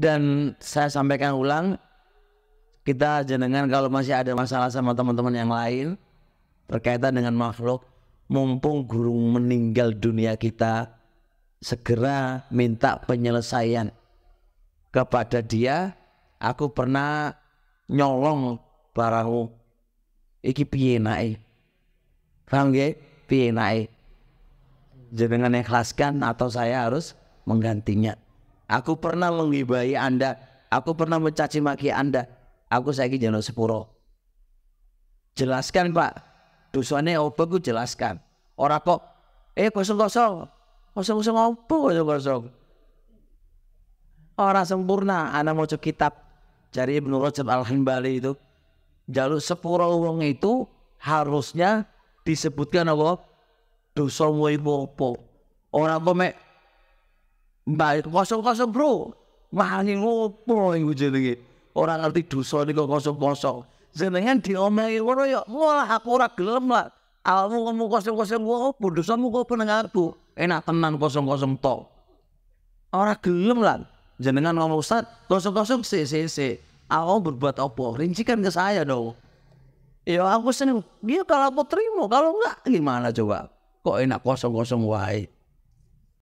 dan saya sampaikan ulang kita jenengan kalau masih ada masalah sama teman-teman yang lain berkaitan dengan makhluk mumpung guru meninggal dunia kita segera minta penyelesaian kepada dia aku pernah nyolong barangmu iki piye nae paham ge piye nae jenengan ikhlaskan atau saya harus menggantinya Aku pernah menghibahi Anda, aku pernah mencaci maki Anda. Aku saiki jalan sepuro. Jelaskan, Pak. Dusuannya apa gue jelaskan. Ora kok eh kosong-kosong. Kosong-kosong opo kosong-kosong. Orang sempurna ana mau kitab cari menurut Rajab Alhamdulillah itu. jalur sepuro uang itu harusnya disebutkan apa? dusun mu orang kok mek Mbak kosong-kosong bro. Wani ngopo iku jenenge. orang ngerti dosa niku kosong-kosong. Jenengan diomehi ngono ya, malah aku ora gelem lah. Aku kamu kosong-kosong opo dosamu kok peneng aku. Enak tenan kosong-kosong to. Ora gelem lah. Jenengan ngomong Ustaz, kosong-kosong si si si. Aku berbuat opo? Rincikan ke saya dong. Ya aku seneng. Dia ya, kalau aku terima, kalau enggak gimana coba? Kok enak kosong-kosong wae.